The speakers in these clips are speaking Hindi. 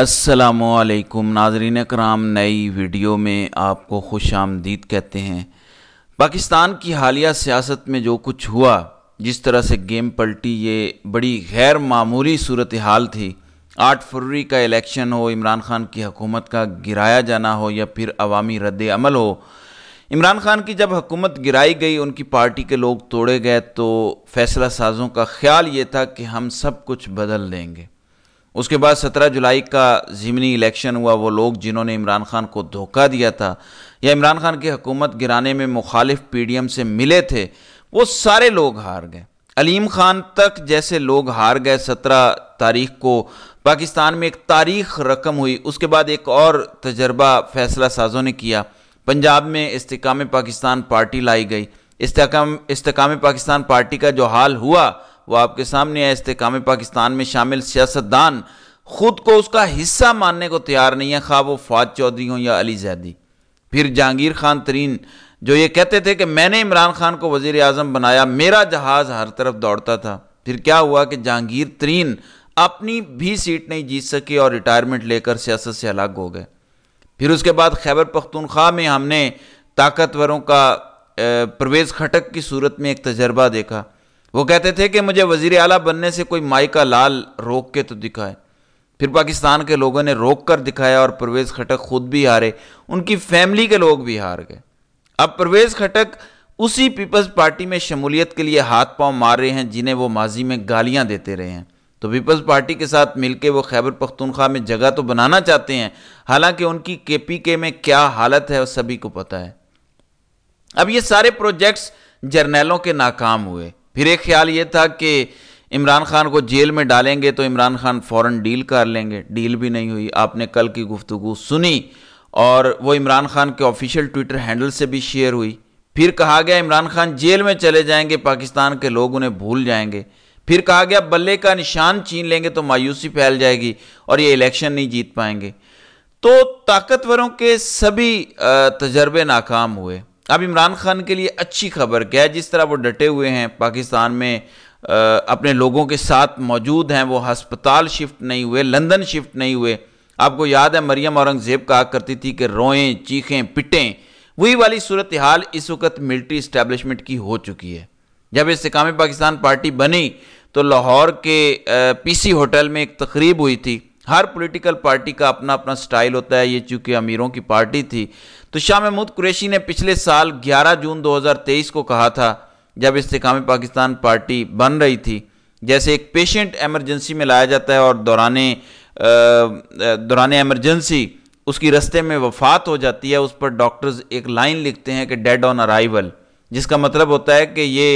असलकुम नाजरीन कराम नई वीडियो में आपको खुश आमदीद कहते हैं पाकिस्तान की हालिया सियासत में जो कुछ हुआ जिस तरह से गेम पलटी ये बड़ी गैर मामूली सूरत हाल थी आठ फरवरी का इलेक्शन हो इमरान खान की हकूमत का गिराया जाना हो या फिर अवामी रद्द अमल हो इमरान खान की जब हकूमत गिराई गई उनकी पार्टी के लोग तोड़े गए तो फैसला साजों का ख्याल ये था कि हम सब कुछ बदल देंगे उसके बाद 17 जुलाई का ज़िमनी इलेक्शन हुआ वो लोग जिन्होंने इमरान खान को धोखा दिया था या इमरान खान की हुकूमत गिराने में मुखालिफ पीडीएम से मिले थे वो सारे लोग हार गए अलीम खान तक जैसे लोग हार गए सत्रह तारीख को पाकिस्तान में एक तारीख रकम हुई उसके बाद एक और तजर्बा फैसला साजों ने किया पंजाब में इस्तकाम पाकिस्तान पार्टी लाई गई इस्तकाम इस्तकाम पाकिस्तान पार्टी का जो हाल हुआ वो आपके सामने आए इसकाम पाकिस्तान में शामिल सियासतदान खुद को उसका हिस्सा मानने को तैयार नहीं है खा वो फवाद चौधरी हों या अली जैदी फिर जहांगीर खान तरीन जो ये कहते थे कि मैंने इमरान खान को वजीर अजम बनाया मेरा जहाज़ हर तरफ दौड़ता था फिर क्या हुआ कि जहांगीर तरीन अपनी भी सीट नहीं जीत सके और रिटायरमेंट लेकर सियासत से अलग हो गए फिर उसके बाद खैबर पख्तूनख्वा में हमने ताकतवरों का परवेज़ खटक की सूरत में एक तजर्बा देखा वो कहते थे कि मुझे वजीर अला बनने से कोई माई का लाल रोक के तो दिखाए फिर पाकिस्तान के लोगों ने रोक कर दिखाया और परवेज़ खटक खुद भी हारे उनकी फैमिली के लोग भी हार गए अब परवेज़ खटक उसी पीपल्स पार्टी में शमूलियत के लिए हाथ पांव मार रहे हैं जिन्हें वो माजी में गालियां देते रहे हैं तो पीपल्स पार्टी के साथ मिलकर वो खैबर पख्तूनख्वा में जगह तो बनाना चाहते हैं हालांकि उनकी के पी के में क्या हालत है वो सभी को पता है अब ये सारे प्रोजेक्ट्स जर्नैलों के नाकाम हुए फिर एक ख्याल ये था कि इमरान खान को जेल में डालेंगे तो इमरान खान फ़ौरन डील कर लेंगे डील भी नहीं हुई आपने कल की गुफ्तु सुनी और वो इमरान खान के ऑफिशियल ट्विटर हैंडल से भी शेयर हुई फिर कहा गया इमरान खान जेल में चले जाएंगे पाकिस्तान के लोग उन्हें भूल जाएंगे फिर कहा गया बल्ले का निशान छीन लेंगे तो मायूसी फैल जाएगी और ये इलेक्शन नहीं जीत पाएंगे तो ताकतवरों के सभी तजर्बे नाकाम हुए अब इमरान खान के लिए अच्छी खबर क्या है जिस तरह वो डटे हुए हैं पाकिस्तान में आ, अपने लोगों के साथ मौजूद हैं वो हस्पताल शिफ्ट नहीं हुए लंदन शिफ्ट नहीं हुए आपको याद है मरियम औरंगज़ेब कहा करती थी कि रोएं चीखें पिटें वही वाली सूरत हाल इस वक्त मिलिट्री इस्टेबलिशमेंट की हो चुकी है जब इसकाम पाकिस्तान पार्टी बनी तो लाहौर के पीसी होटल में एक तकरीब हुई थी हर पॉलिटिकल पार्टी का अपना अपना स्टाइल होता है ये चूँकि अमीरों की पार्टी थी तो शाह महमूद कुरैशी ने पिछले साल 11 जून 2023 को कहा था जब इस्तेकाम पाकिस्तान पार्टी बन रही थी जैसे एक पेशेंट एमरजेंसी में लाया जाता है और दौरान दौरान एमरजेंसी उसकी रस्ते में वफात हो जाती है उस पर डॉक्टर्स एक लाइन लिखते हैं कि डेड ऑन अराइवल जिसका मतलब होता है कि ये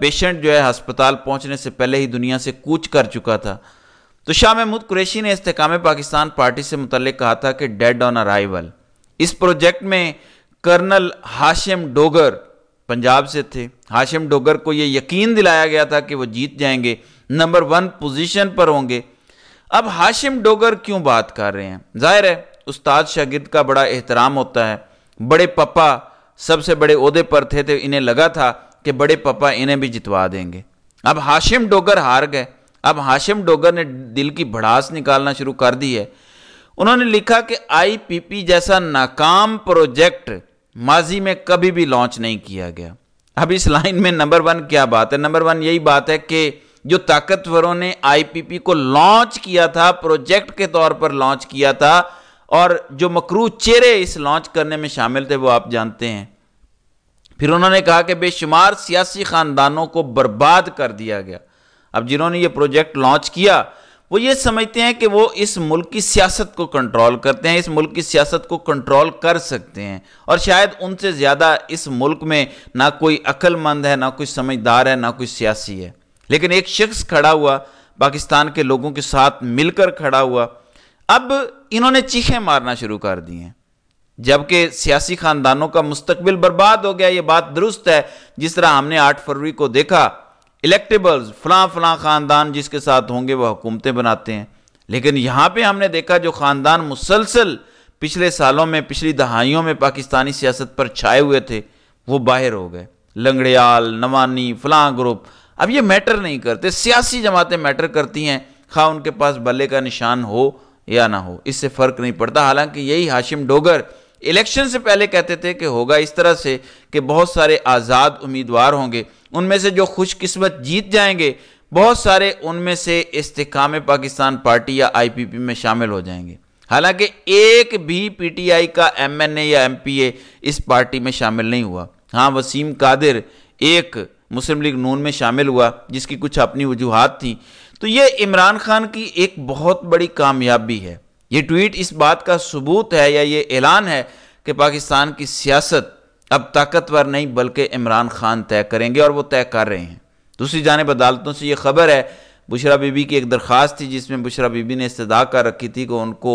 पेशेंट जो है हस्पताल पहुंचने से पहले ही दुनिया से कूच कर चुका था तो शाह महमूद कुरैशी ने इस्तेकाम पाकिस्तान पार्टी से मुतल कहा था कि डेड ऑन अराइवल इस प्रोजेक्ट में कर्नल हाशिम डोगर पंजाब से थे हाशिम डोगर को ये यकीन दिलाया गया था कि वो जीत जाएंगे नंबर वन पोजीशन पर होंगे अब हाशिम डोगर क्यों बात कर रहे हैं जाहिर है उस्ताद शागिद का बड़ा एहतराम होता है बड़े पापा सबसे बड़े अहदे पर थे तो इन्हें लगा था कि बड़े पापा इन्हें भी जितवा देंगे अब हाशिम डोगर हार गए अब हाशिम डोगर ने दिल की भड़ास निकालना शुरू कर दी है उन्होंने लिखा कि आईपीपी जैसा नाकाम प्रोजेक्ट माजी में कभी भी लॉन्च नहीं किया गया अब इस लाइन में नंबर वन क्या बात है नंबर वन यही बात है कि जो ताकतवरों ने आईपीपी को लॉन्च किया था प्रोजेक्ट के तौर पर लॉन्च किया था और जो मकरू चेहरे इस लॉन्च करने में शामिल थे वो आप जानते हैं फिर उन्होंने कहा कि बेशुमार सियासी खानदानों को बर्बाद कर दिया गया अब जिन्होंने ये प्रोजेक्ट लॉन्च किया वो ये समझते हैं कि वो इस मुल्क की सियासत को कंट्रोल करते हैं इस मुल्क की सियासत को कंट्रोल कर सकते हैं और शायद उनसे ज़्यादा इस मुल्क में ना कोई अक्लमंद है ना कोई समझदार है ना कोई सियासी है लेकिन एक शख्स खड़ा हुआ पाकिस्तान के लोगों के साथ मिलकर खड़ा हुआ अब इन्होंने चीखें मारना शुरू कर दी हैं जबकि सियासी ख़ानदानों का मुस्तबिल बर्बाद हो गया ये बात दुरुस्त है जिस तरह हमने आठ फरवरी को देखा इलेक्टेबल्स फलां फलां ख़ानदान जिसके साथ होंगे वह हुकूमतें बनाते हैं लेकिन यहाँ पे हमने देखा जो ख़ानदान मुसलसल पिछले सालों में पिछली दहाइयों में पाकिस्तानी सियासत पर छाए हुए थे वो बाहर हो गए लंगड़ियाल नवानी फलां ग्रुप अब ये मैटर नहीं करते सियासी जमातें मैटर करती हैं खा उनके पास बल्ले का निशान हो या ना हो इससे फ़र्क नहीं पड़ता हालांकि यही हाशिम डोगर इलेक्शन से पहले कहते थे कि होगा इस तरह से कि बहुत सारे आज़ाद उम्मीदवार होंगे उनमें से जो खुशकिस्मत जीत जाएंगे बहुत सारे उनमें से इस्तेकाम पाकिस्तान पार्टी या आईपीपी में शामिल हो जाएंगे हालांकि एक भी पीटीआई का एमएनए या एमपीए इस पार्टी में शामिल नहीं हुआ हाँ वसीम कादिर एक मुस्लिम लीग नून में शामिल हुआ जिसकी कुछ अपनी वजूहत थी तो ये इमरान खान की एक बहुत बड़ी कामयाबी है ये ट्वीट इस बात का सबूत है या ये ऐलान है कि पाकिस्तान की सियासत अब ताकतवर नहीं बल्कि इमरान खान तय करेंगे और वो तय कर रहे हैं दूसरी जानब अदालतों से ये खबर है बुशरा बीबी की एक दरख्वास्त थी जिसमें बुशरा बीबी ने इस्तदा कर रखी थी कि उनको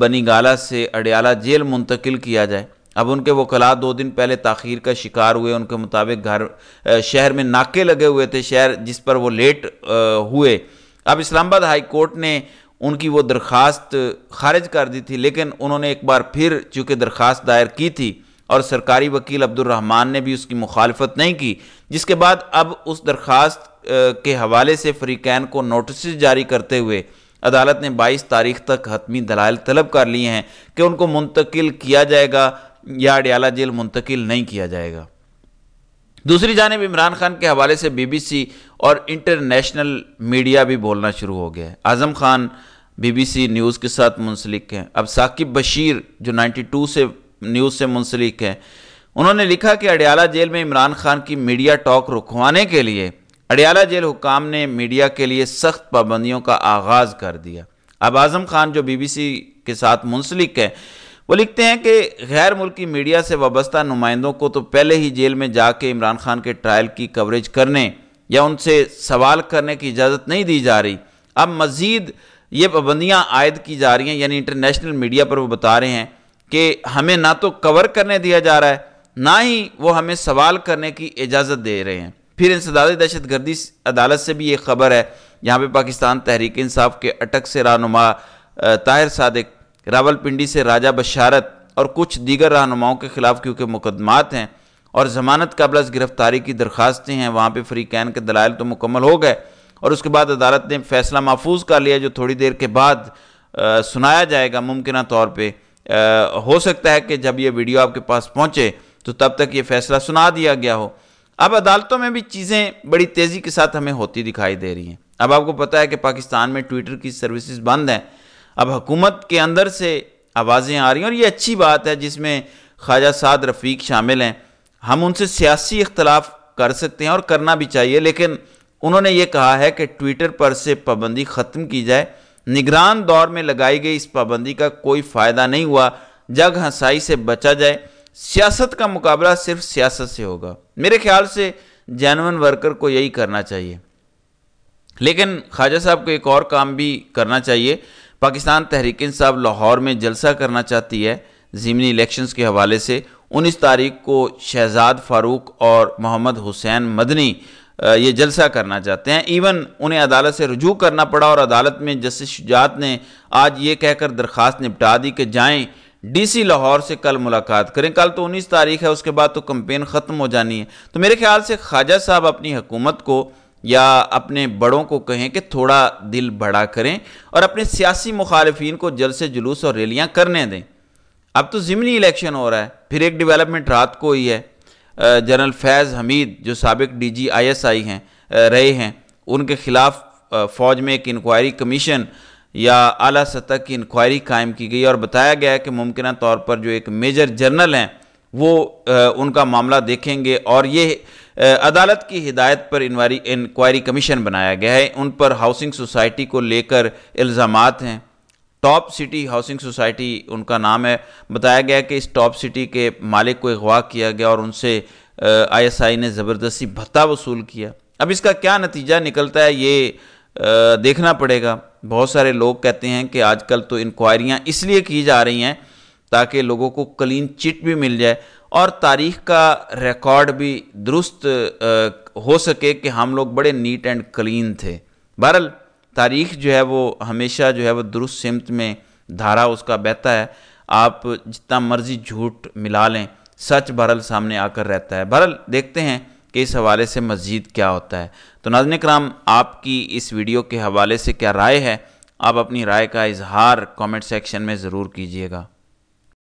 बनी गाला से अडयाला जेल मुंतकिल किया जाए अब उनके वकला दो दिन पहले तखीर का शिकार हुए उनके मुताबिक घर शहर में नाके लगे हुए थे शहर जिस पर वो लेट हुए अब इस्लामाबाद हाई कोर्ट ने उनकी वो दरख्वास्त खारिज कर दी थी लेकिन उन्होंने एक बार फिर चूँकि दरख्वास्त दायर की थी और सरकारी वकील अब्दुलरहमान ने भी उसकी मुखालफत नहीं की जिसके बाद अब उस दरख्वास्त के हवाले से फ्रीकैन को नोटिस जारी करते हुए अदालत ने 22 तारीख तक हतमी दलाल तलब कर लिए हैं कि उनको मुंतकिल किया जाएगा या अडियाला जेल मुंतकिल नहीं किया जाएगा दूसरी जानब इमरान खान के हवाले से बीबीसी और इंटरनेशनल मीडिया भी बोलना शुरू हो गया है आज़म खान बीबीसी न्यूज़ के साथ मुंसलिक हैं अब साकिब बशीर जो 92 से न्यूज़ से मुंसलिक है उन्होंने लिखा कि अडयाला जेल में इमरान खान की मीडिया टॉक रुकवाने के लिए अडयाला जेल हुकाम ने मीडिया के लिए सख्त पाबंदियों का आगाज़ कर दिया अब आज़म खान जो बीबीसी के साथ मुंसलिक है वो लिखते हैं कि गैर मुल्की मीडिया से वाबस्ता नुमाइंदों को तो पहले ही जेल में जाके इमरान खान के ट्रायल की कवरेज करने या उनसे सवाल करने की इजाज़त नहीं दी जा रही अब मज़ीद ये पाबंदियाँ आयद की जा रही हैं यानी इंटरनेशनल मीडिया पर वो बता रहे हैं कि हमें ना तो कवर करने दिया जा रहा है ना ही वो हमें सवाल करने की इजाज़त दे रहे हैं फिर इंसदाद दहशत गर्दी अदालत से भी ये खबर है यहाँ पे पाकिस्तान तहरीक इंसाफ के अटक से रहनुमा ताहिर सादिक रावलपिंडी से राजा बशारत और कुछ दीगर रहनुमाओं के खिलाफ क्योंकि मुकदमात हैं और ज़मानत काबलस गिरफ्तारी की दरख्वास्तें हैं वहाँ पर फ्री कैन के दलाल तो मुकम्मल हो गए और उसके बाद अदालत ने फैसला महफूज कर लिया जो थोड़ी देर के बाद आ, सुनाया जाएगा मुमकिन तौर पर हो सकता है कि जब ये वीडियो आपके पास पहुंचे तो तब तक ये फैसला सुना दिया गया हो अब अदालतों में भी चीज़ें बड़ी तेज़ी के साथ हमें होती दिखाई दे रही हैं अब आपको पता है कि पाकिस्तान में ट्विटर की सर्विसेज बंद हैं अब हुकूमत के अंदर से आवाज़ें आ रही हैं और ये अच्छी बात है जिसमें ख्वाजा साद रफ़ीक शामिल हैं हम उनसे सियासी इख्तलाफ कर सकते हैं और करना भी चाहिए लेकिन उन्होंने ये कहा है कि ट्विटर पर से पाबंदी ख़त्म की जाए निगरान दौर में लगाई गई इस पाबंदी का कोई फायदा नहीं हुआ जग हंसाई से बचा जाए सियासत का मुकाबला सिर्फ सियासत से होगा मेरे ख्याल से जैनवन वर्कर को यही करना चाहिए लेकिन ख्वाजा साहब को एक और काम भी करना चाहिए पाकिस्तान तहरीक साहब लाहौर में जलसा करना चाहती है ज़मनी इलेक्शंस के हवाले से उन्नीस तारीख को शहजाद फारूक और मोहम्मद हुसैन मदनी ये जलसा करना चाहते हैं इवन उन्हें अदालत से रजू करना पड़ा और अदालत में जस्टिस शुजात ने आज ये कहकर दरख्वास्त निपटा दी कि जाएँ डीसी लाहौर से कल मुलाकात करें कल तो उन्नीस तारीख है उसके बाद तो कंपेन ख़त्म हो जानी है तो मेरे ख्याल से ख्वाजा साहब अपनी हुकूमत को या अपने बड़ों को कहें कि थोड़ा दिल बड़ा करें और अपने सियासी मुखालफन को जलसे जुलूस और रैलियाँ करने दें अब तो ज़िमनी इलेक्शन हो रहा है फिर एक डेवलपमेंट रात को ही है जनरल फैज़ हमीद जो सबक D G I S I हैं रहे हैं उनके ख़िलाफ़ फ़ौज में एक इंक्वायरी कमीशन या अली सतह की इंक्वायरी कायम की गई और बताया गया है कि मुमकिन तौर पर जो एक मेजर जनरल हैं वो उनका मामला देखेंगे और ये अदालत की हिदायत पर इंक्वायरी कमीशन बनाया गया है उन पर हाउसिंग सोसाइटी को लेकर इल्ज़ाम हैं टॉप सिटी हाउसिंग सोसाइटी उनका नाम है बताया गया कि इस टॉप सिटी के मालिक को अगवा किया गया और उनसे आईएसआई ने ज़बरदस्ती भत्ता वसूल किया अब इसका क्या नतीजा निकलता है ये देखना पड़ेगा बहुत सारे लोग कहते हैं कि आजकल तो इंक्वायरियाँ इसलिए की जा रही हैं ताकि लोगों को क्लीन चिट भी मिल जाए और तारीख का रिकॉर्ड भी दुरुस्त हो सके कि हम लोग बड़े नीट एंड क्लीन थे बहरल तारीख जो है वो हमेशा जो है वो दुरुस्त सिमत में धारा उसका बहता है आप जितना मर्जी झूठ मिला लें सच बहरल सामने आकर रहता है बहरल देखते हैं कि इस हवाले से मज़ीद क्या होता है तो नाजन कराम आपकी इस वीडियो के हवाले से क्या राय है आप अपनी राय का इजहार कमेंट सेक्शन में ज़रूर कीजिएगा